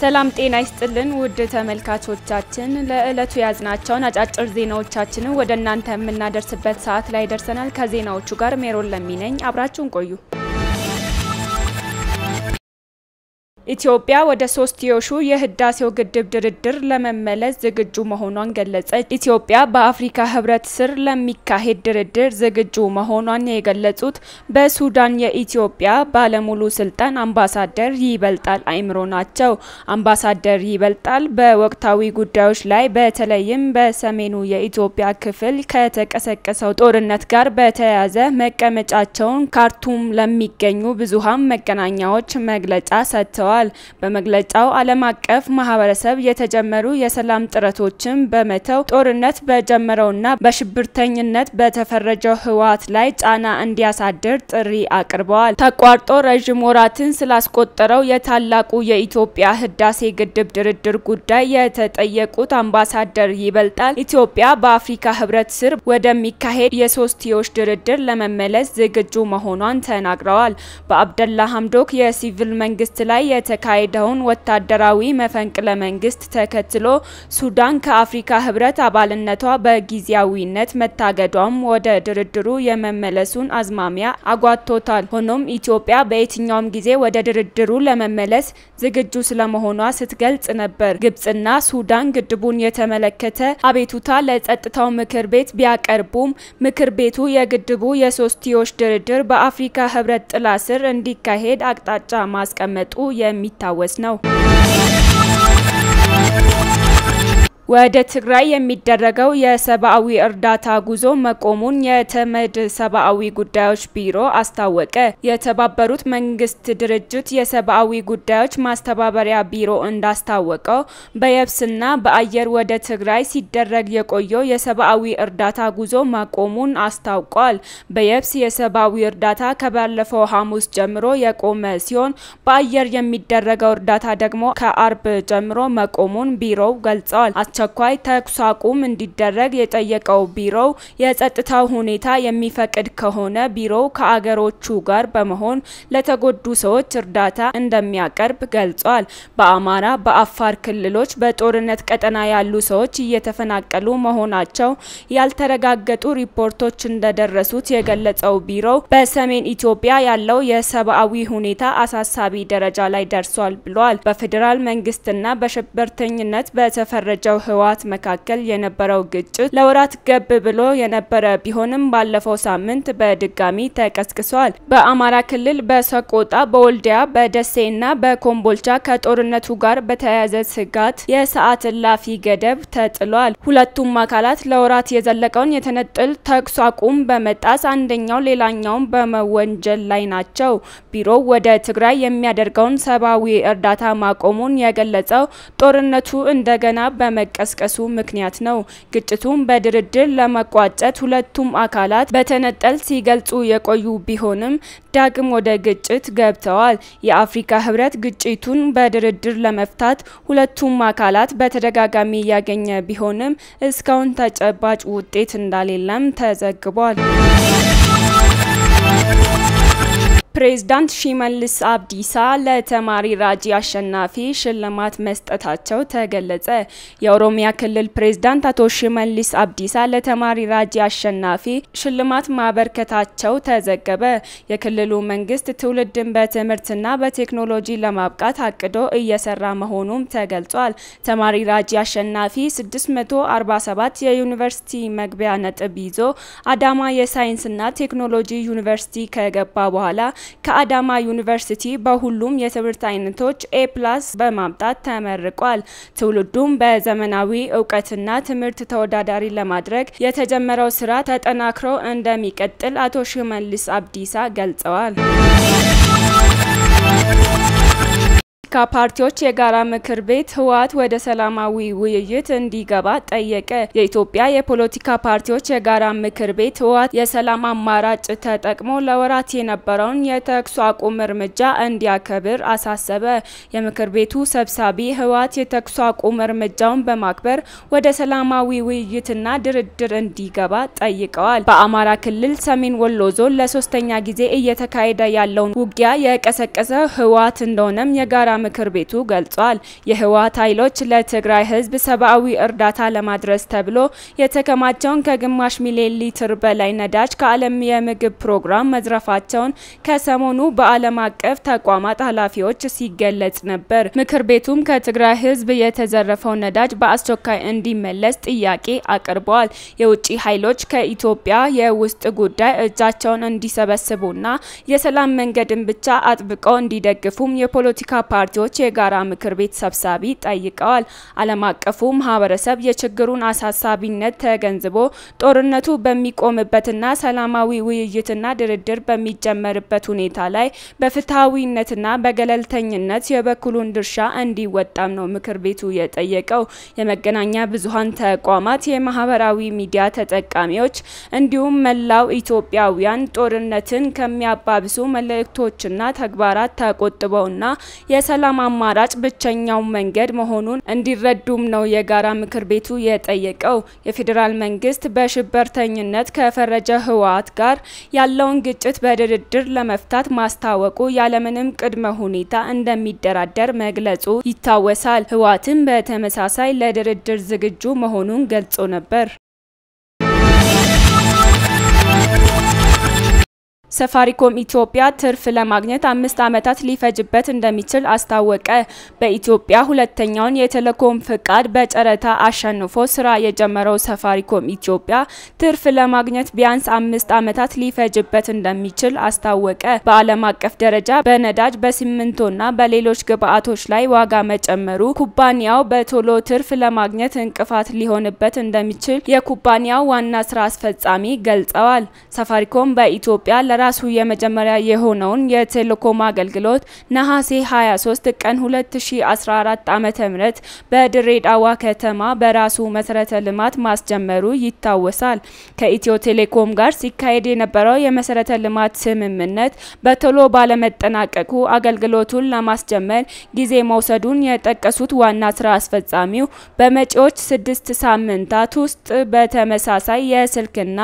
ሰላም ጤና ይስጥልን ውድ ተመልካቾቻችን፣ ለዕለቱ ያዝናቸውን አጫጭር ዜናዎቻችንን ወደ እናንተ የምናደርስበት ሰዓት ላይ ደርሰናል። ከዜናዎቹ ጋር ሜሮን ለሚነኝ አብራችሁን ቆዩ። ኢትዮጵያ ወደ ሶስትዮሹ የህዳሴው ግድብ ድርድር ለመመለስ ዝግጁ መሆኗን ገለጸች። ኢትዮጵያ በአፍሪካ ህብረት ስር ለሚካሄድ ድርድር ዝግጁ መሆኗን የገለጹት በሱዳን የኢትዮጵያ ባለሙሉ ስልጣን አምባሳደር ይበልጣል አይምሮ ናቸው። አምባሳደር ይበልጣል በወቅታዊ ጉዳዮች ላይ በተለይም በሰሜኑ የኢትዮጵያ ክፍል ከተቀሰቀሰው ጦርነት ጋር በተያያዘ መቀመጫቸውን ካርቱም ለሚገኙ ብዙሃን መገናኛዎች መግለጫ ሰጥተዋል። ገልጸዋል። በመግለጫው ዓለም አቀፍ ማህበረሰብ የተጀመሩ የሰላም ጥረቶችን በመተው ጦርነት በጀመረውና በሽብርተኝነት በተፈረጀው ህወሓት ላይ ጫና እንዲያሳድር ጥሪ አቅርበዋል። ተቋርጦ ረዥም ወራትን ስላስቆጠረው የታላቁ የኢትዮጵያ ህዳሴ ግድብ ድርድር ጉዳይ የተጠየቁት አምባሳደር ይበልጣል ኢትዮጵያ በአፍሪካ ህብረት ስር ወደሚካሄድ የሶስትዮሽ ድርድር ለመመለስ ዝግጁ መሆኗን ተናግረዋል። በአብደላ ሀምዶክ የሲቪል መንግስት ላይ የ የተካሄደውን ወታደራዊ መፈንቅለ መንግስት ተከትሎ ሱዳን ከአፍሪካ ህብረት አባልነቷ በጊዜያዊነት መታገዷም ወደ ድርድሩ የመመለሱን አዝማሚያ አጓቶታል። ሆኖም ኢትዮጵያ በየትኛውም ጊዜ ወደ ድርድሩ ለመመለስ ዝግጁ ስለመሆኗ ስትገልጽ ነበር። ግብጽና ሱዳን ግድቡን የተመለከተ አቤቱታ ለጸጥታው ምክር ቤት ቢያቀርቡም ምክር ቤቱ የግድቡ የሶስትዮሽ ድርድር በአፍሪካ ህብረት ጥላ ስር እንዲካሄድ አቅጣጫ ማስቀመጡ የሚ የሚታወስ ነው። ወደ ትግራይ የሚደረገው የሰብአዊ እርዳታ ጉዞ መቆሙን የተመድ ሰብአዊ ጉዳዮች ቢሮ አስታወቀ። የተባበሩት መንግስት ድርጅት የሰብአዊ ጉዳዮች ማስተባበሪያ ቢሮ እንዳስታወቀው በየብስና በአየር ወደ ትግራይ ሲደረግ የቆየው የሰብአዊ እርዳታ ጉዞ መቆሙን አስታውቋል። በየብስ የሰብአዊ እርዳታ ከባለፈው ሐሙስ ጀምሮ የቆመ ሲሆን በአየር የሚደረገው እርዳታ ደግሞ ከአርብ ጀምሮ መቆሙን ቢሮው ገልጸዋል። አስቸኳይ ተኩስ አቁም እንዲደረግ የጠየቀው ቢሮው የጸጥታው ሁኔታ የሚፈቅድ ከሆነ ቢሮው ከአገሮቹ ጋር በመሆን ለተጎዱ ሰዎች እርዳታ እንደሚያቀርብ ገልጿል። በአማራ፣ በአፋር ክልሎች በጦርነት ቀጠና ያሉ ሰዎች እየተፈናቀሉ መሆናቸው ያልተረጋገጡ ሪፖርቶች እንደደረሱት የገለጸው ቢሮው በሰሜን ኢትዮጵያ ያለው የሰብአዊ ሁኔታ አሳሳቢ ደረጃ ላይ ደርሷል ብሏል። በፌዴራል መንግስትና በሽብርተኝነት በተፈረጀው ህወሓት መካከል የነበረው ግጭት ለወራት ገብ ብሎ የነበረ ቢሆንም ባለፈው ሳምንት በድጋሚ ተቀስቅሷል። በአማራ ክልል በሰቆጣ፣ በወልዲያ፣ በደሴና በኮምቦልቻ ከጦርነቱ ጋር በተያያዘ ስጋት የሰዓት እላፊ ገደብ ተጥሏል። ሁለቱም አካላት ለወራት የዘለቀውን የተነጥል ተኩስ አቁም በመጣስ አንደኛው ሌላኛውን በመወንጀል ላይ ናቸው። ቢሮው ወደ ትግራይ የሚያደርገውን ሰብአዊ እርዳታ ማቆሙን የገለጸው ጦርነቱ እንደገና በመቀ መቀስቀሱ ምክንያት ነው። ግጭቱን በድርድር ለመቋጨት ሁለቱም አካላት በተነጠል ሲገልጹ የቆዩ ቢሆንም ዳግም ወደ ግጭት ገብተዋል። የአፍሪካ ህብረት ግጭቱን በድርድር ለመፍታት ሁለቱም አካላት በተደጋጋሚ እያገኘ ቢሆንም እስካሁን ተጨባጭ ውጤት እንዳሌለም ተዘግቧል። ፕሬዝዳንት ሺመልስ አብዲሳ ለተማሪ ራጂ አሸናፊ ሽልማት መስጠታቸው ተገለጸ። የኦሮሚያ ክልል ፕሬዝዳንት አቶ ሺመልስ አብዲሳ ለተማሪ ራጂ አሸናፊ ሽልማት ማበርከታቸው ተዘገበ። የክልሉ መንግስት ትውልድን በትምህርትና በቴክኖሎጂ ለማብቃት አቅዶ እየሰራ መሆኑም ተገልጿል። ተማሪ ራጂ አሸናፊ 647 የዩኒቨርሲቲ መግቢያ ነጥብ ይዞ አዳማ የሳይንስና ቴክኖሎጂ ዩኒቨርሲቲ ከገባ በኋላ ከአዳማ ዩኒቨርሲቲ በሁሉም የትምህርት አይነቶች ኤ ፕላስ በማምጣት ተመርቋል። ትውልዱም በዘመናዊ እውቀትና ትምህርት ተወዳዳሪ ለማድረግ የተጀመረው ስራ ተጠናክሮ እንደሚቀጥል አቶ ሽመልስ አብዲሳ ገልጸዋል። የፖለቲካ ፓርቲዎች የጋራ ምክር ቤት ህወሓት ወደ ሰላማዊ ውይይት እንዲገባ ጠየቀ። የኢትዮጵያ የፖለቲካ ፓርቲዎች የጋራ ምክር ቤት ህወሓት የሰላም አማራጭ ተጠቅሞ ለወራት የነበረውን የተኩስ አቁም እርምጃ እንዲያከብር አሳሰበ። የምክር ቤቱ ሰብሳቢ ህወሓት የተኩስ አቁም እርምጃውን በማክበር ወደ ሰላማዊ ውይይትና ድርድር እንዲገባ ጠይቀዋል። በአማራ ክልል ሰሜን ወሎ ዞን ለሶስተኛ ጊዜ እየተካሄደ ያለውን ውጊያ የቀሰቀሰ ህወሓት እንደሆነም የጋራ ምክር ቤቱ ገልጿል። የህወሓት ኃይሎች ለትግራይ ህዝብ ሰብአዊ እርዳታ ለማድረስ ተብሎ የተከማቸውን ከግማሽ ሚሊዮን ሊትር በላይ ነዳጅ ከዓለም የምግብ ፕሮግራም መዝረፋቸውን ከሰሞኑ በዓለም አቀፍ ተቋማት ኃላፊዎች ሲገለጽ ነበር። ምክር ቤቱም ከትግራይ ህዝብ የተዘረፈው ነዳጅ በአስቸኳይ እንዲመለስ ጥያቄ አቅርበዋል። የውጭ ኃይሎች ከኢትዮጵያ የውስጥ ጉዳይ እጃቸውን እንዲሰበስቡና የሰላም መንገድን ብቻ አጥብቀው እንዲደግፉም የፖለቲካ ፓርቲ ፓርቲዎች የጋራ ምክር ቤት ሰብሳቢ ጠይቀዋል። ዓለም አቀፉ ማህበረሰብ የችግሩን አሳሳቢነት ተገንዝቦ ጦርነቱ በሚቆምበትና ሰላማዊ ውይይትና ድርድር በሚጀመርበት ሁኔታ ላይ በፍትሐዊነትና በገለልተኝነት የበኩሉን ድርሻ እንዲወጣም ነው ምክር ቤቱ የጠየቀው። የመገናኛ ብዙኃን ተቋማት፣ የማህበራዊ ሚዲያ ተጠቃሚዎች እንዲሁም መላው ኢትዮጵያውያን ጦርነትን ከሚያባብሱ መልእክቶችና ተግባራት ተቆጥበውና የሰ የሰላም አማራጭ ብቸኛው መንገድ መሆኑን እንዲረዱም ነው የጋራ ምክር ቤቱ የጠየቀው። የፌዴራል መንግስት በሽበርተኝነት ከፈረጀ ህወሓት ጋር ያለውን ግጭት በድርድር ለመፍታት ማስታወቁ ያለምንም ቅድመ ሁኔታ እንደሚደራደር መግለጹ ይታወሳል። ህወሓትም በተመሳሳይ ለድርድር ዝግጁ መሆኑን ገልጾ ነበር። ሰፋሪኮም ኢትዮጵያ ትርፍ ለማግኘት አምስት ዓመታት ሊፈጅበት እንደሚችል አስታወቀ። በኢትዮጵያ ሁለተኛውን የቴሌኮም ፍቃድ በጨረታ አሸንፎ ስራ የጀመረው ሰፋሪኮም ኢትዮጵያ ትርፍ ለማግኘት ቢያንስ አምስት ዓመታት ሊፈጅበት እንደሚችል አስታወቀ። በዓለም አቀፍ ደረጃ በነዳጅ በሲሚንቶና በሌሎች ግብዓቶች ላይ ዋጋ መጨመሩ ኩባንያው በቶሎ ትርፍ ለማግኘት እንቅፋት ሊሆንበት እንደሚችል የኩባንያው ዋና ስራ አስፈጻሚ ገልጸዋል። ሰፋሪኮም በኢትዮጵያ ለራ የራሱ የመጀመሪያ የሆነውን የቴሌኮም አገልግሎት ነሐሴ 23 ቀን 2014 ዓ ም በድሬዳዋ ከተማ በራሱ መሰረተ ልማት ማስጀመሩ ይታወሳል። ከኢትዮ ቴሌኮም ጋር ሲካሄድ የነበረው የመሰረተ ልማት ስምምነት በቶሎ ባለመጠናቀቁ አገልግሎቱን ለማስጀመር ጊዜ መውሰዱን የጠቀሱት ዋና ስራ አስፈጻሚው በመጪዎች ስድስት ሳምንታት ውስጥ በተመሳሳይ የስልክና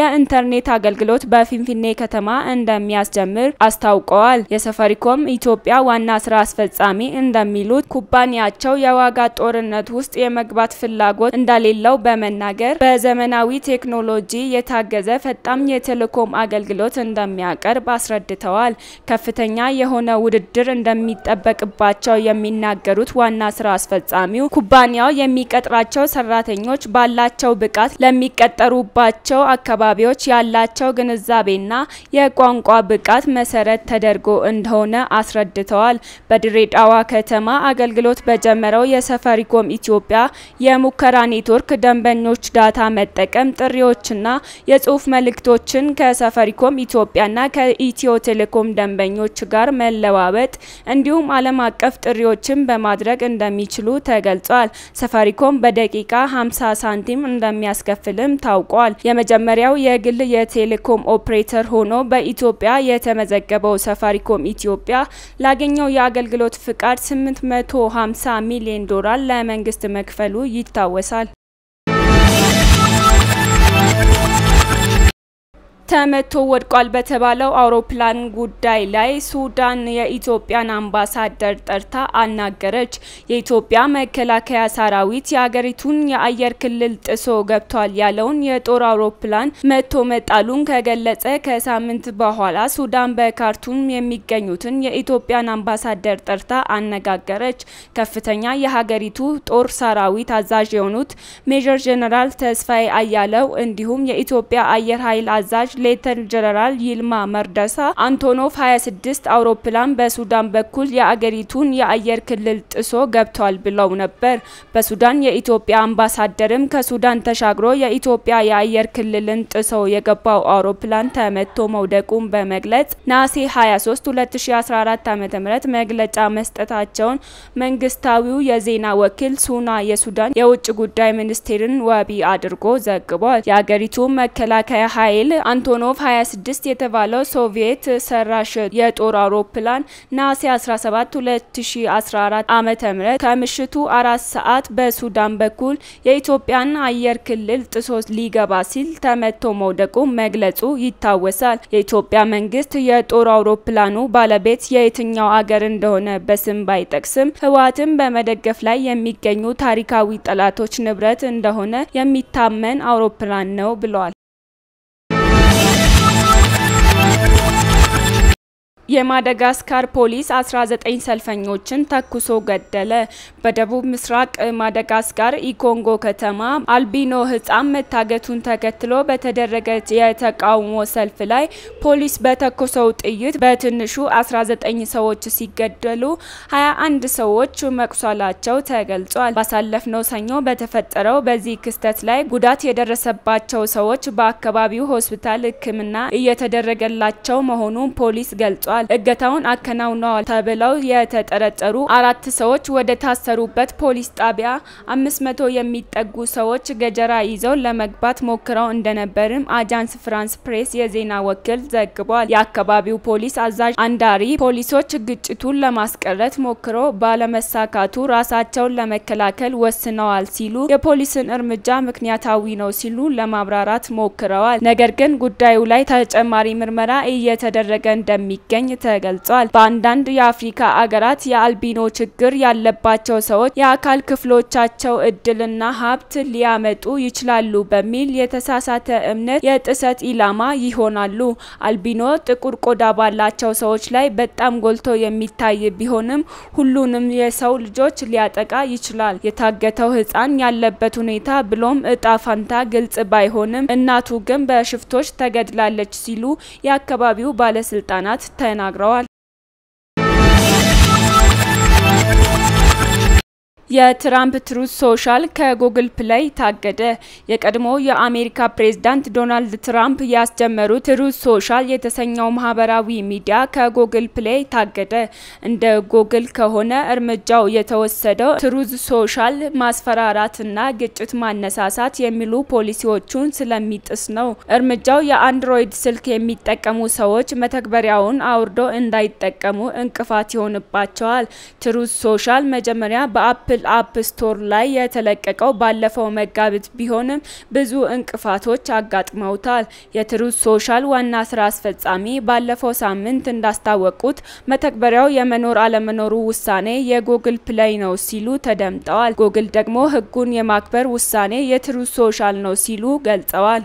የኢንተርኔት አገልግሎት በፊንፊኔ ከተማ ከተማ እንደሚያስጀምር አስታውቀዋል። የሰፋሪኮም ኢትዮጵያ ዋና ስራ አስፈጻሚ እንደሚሉት ኩባንያቸው የዋጋ ጦርነት ውስጥ የመግባት ፍላጎት እንደሌለው በመናገር በዘመናዊ ቴክኖሎጂ የታገዘ ፈጣን የቴሌኮም አገልግሎት እንደሚያቀርብ አስረድተዋል። ከፍተኛ የሆነ ውድድር እንደሚጠበቅባቸው የሚናገሩት ዋና ስራ አስፈጻሚው ኩባንያው የሚቀጥራቸው ሰራተኞች ባላቸው ብቃት ለሚቀጠሩባቸው አካባቢዎች ያላቸው ግንዛቤና የቋንቋ ብቃት መሰረት ተደርጎ እንደሆነ አስረድተዋል። በድሬዳዋ ከተማ አገልግሎት በጀመረው የሰፋሪኮም ኢትዮጵያ የሙከራ ኔትወርክ ደንበኞች ዳታ መጠቀም ጥሪዎችና የጽሁፍ መልእክቶችን ከሰፋሪኮም ኢትዮጵያና ከኢትዮ ቴሌኮም ደንበኞች ጋር መለዋወጥ እንዲሁም ዓለም አቀፍ ጥሪዎችን በማድረግ እንደሚችሉ ተገልጿል። ሰፋሪኮም በደቂቃ 50 ሳንቲም እንደሚያስከፍልም ታውቋል። የመጀመሪያው የግል የቴሌኮም ኦፕሬተር ሆኖ በኢትዮጵያ የተመዘገበው ሰፋሪኮም ኢትዮጵያ ላገኘው የአገልግሎት ፍቃድ 850 ሚሊዮን ዶላር ለመንግስት መክፈሉ ይታወሳል። ተመቶ ወድቋል በተባለው አውሮፕላን ጉዳይ ላይ ሱዳን የኢትዮጵያን አምባሳደር ጠርታ አናገረች። የኢትዮጵያ መከላከያ ሰራዊት የአገሪቱን የአየር ክልል ጥሶ ገብቷል ያለውን የጦር አውሮፕላን መቶ መጣሉን ከገለጸ ከሳምንት በኋላ ሱዳን በካርቱም የሚገኙትን የኢትዮጵያን አምባሳደር ጠርታ አነጋገረች። ከፍተኛ የሀገሪቱ ጦር ሰራዊት አዛዥ የሆኑት ሜጀር ጀነራል ተስፋዬ አያለው እንዲሁም የኢትዮጵያ አየር ኃይል አዛዥ ሌተል ጀነራል ይልማ መርደሳ አንቶኖቭ 26 አውሮፕላን በሱዳን በኩል የአገሪቱን የአየር ክልል ጥሶ ገብቷል ብለው ነበር። በሱዳን የኢትዮጵያ አምባሳደርም ከሱዳን ተሻግሮ የኢትዮጵያ የአየር ክልልን ጥሶ የገባው አውሮፕላን ተመቶ መውደቁን በመግለጽ ነሐሴ 23 2014 ዓ.ም መግለጫ መስጠታቸውን መንግስታዊው የዜና ወኪል ሱና የሱዳን የውጭ ጉዳይ ሚኒስቴርን ዋቢ አድርጎ ዘግቧል። የአገሪቱ መከላከያ ኃይል አንቶ አንቶኖቭ 26 የተባለው ሶቪየት ሰራሽ የጦር አውሮፕላን ነሐሴ 17 2014 ም ከምሽቱ አራት ሰዓት በሱዳን በኩል የኢትዮጵያን አየር ክልል ጥሶ ሊገባ ሲል ተመቶ መውደቁ መግለጹ ይታወሳል። የኢትዮጵያ መንግስት የጦር አውሮፕላኑ ባለቤት የየትኛው አገር እንደሆነ በስም ባይጠቅስም ህወሓትን በመደገፍ ላይ የሚገኙ ታሪካዊ ጠላቶች ንብረት እንደሆነ የሚታመን አውሮፕላን ነው ብለዋል። የማደጋስካር ፖሊስ 19 ሰልፈኞችን ተኩሶ ገደለ። በደቡብ ምስራቅ ማደጋስካር ኢኮንጎ ከተማ አልቢኖ ሕፃን መታገቱን ተከትሎ በተደረገ የተቃውሞ ሰልፍ ላይ ፖሊስ በተኮሰው ጥይት በትንሹ 19 ሰዎች ሲገደሉ 21 ሰዎች መቁሰላቸው ተገልጿል። ባሳለፍነው ሰኞ በተፈጠረው በዚህ ክስተት ላይ ጉዳት የደረሰባቸው ሰዎች በአካባቢው ሆስፒታል ሕክምና እየተደረገላቸው መሆኑን ፖሊስ ገልጿል። ተናግረዋል። እገታውን አከናውነዋል ተብለው የተጠረጠሩ አራት ሰዎች ወደ ታሰሩበት ፖሊስ ጣቢያ አምስት መቶ የሚጠጉ ሰዎች ገጀራ ይዘው ለመግባት ሞክረው እንደነበርም አጃንስ ፍራንስ ፕሬስ የዜና ወኪል ዘግቧል። የአካባቢው ፖሊስ አዛዥ አንዳሪ ፖሊሶች ግጭቱን ለማስቀረት ሞክሮ ባለመሳካቱ ራሳቸውን ለመከላከል ወስነዋል ሲሉ የፖሊስን እርምጃ ምክንያታዊ ነው ሲሉ ለማብራራት ሞክረዋል። ነገር ግን ጉዳዩ ላይ ተጨማሪ ምርመራ እየተደረገ እንደሚገኝ ተገልጿል። በአንዳንድ የአፍሪካ አገራት የአልቢኖ ችግር ያለባቸው ሰዎች የአካል ክፍሎቻቸው እድልና ሀብት ሊያመጡ ይችላሉ በሚል የተሳሳተ እምነት የጥሰት ኢላማ ይሆናሉ። አልቢኖ ጥቁር ቆዳ ባላቸው ሰዎች ላይ በጣም ጎልቶ የሚታይ ቢሆንም ሁሉንም የሰው ልጆች ሊያጠቃ ይችላል። የታገተው ህፃን ያለበት ሁኔታ ብሎም እጣ ፋንታ ግልጽ ባይሆንም እናቱ ግን በሽፍቶች ተገድላለች ሲሉ የአካባቢው ባለስልጣናት ተናግረዋል። ተናግረዋል። የትራምፕ ትሩዝ ሶሻል ከጉግል ፕሌይ ታገደ። የቀድሞ የአሜሪካ ፕሬዝዳንት ዶናልድ ትራምፕ ያስጀመሩት ትሩዝ ሶሻል የተሰኘው ማህበራዊ ሚዲያ ከጉግል ፕሌይ ታገደ። እንደ ጉግል ከሆነ እርምጃው የተወሰደው ትሩዝ ሶሻል ማስፈራራትና ግጭት ማነሳሳት የሚሉ ፖሊሲዎቹን ስለሚጥስ ነው። እርምጃው የአንድሮይድ ስልክ የሚጠቀሙ ሰዎች መተግበሪያውን አውርዶ እንዳይጠቀሙ እንቅፋት ይሆንባቸዋል። ትሩዝ ሶሻል መጀመሪያ በአፕል በአፕል አፕ ስቶር ላይ የተለቀቀው ባለፈው መጋቢት ቢሆንም ብዙ እንቅፋቶች አጋጥመውታል። የትሩዝ ሶሻል ዋና ስራ አስፈጻሚ ባለፈው ሳምንት እንዳስታወቁት መተግበሪያው የመኖር አለመኖሩ ውሳኔ የጉግል ፕሌይ ነው ሲሉ ተደምጠዋል። ጉግል ደግሞ ህጉን የማክበር ውሳኔ የትሩዝ ሶሻል ነው ሲሉ ገልጸዋል።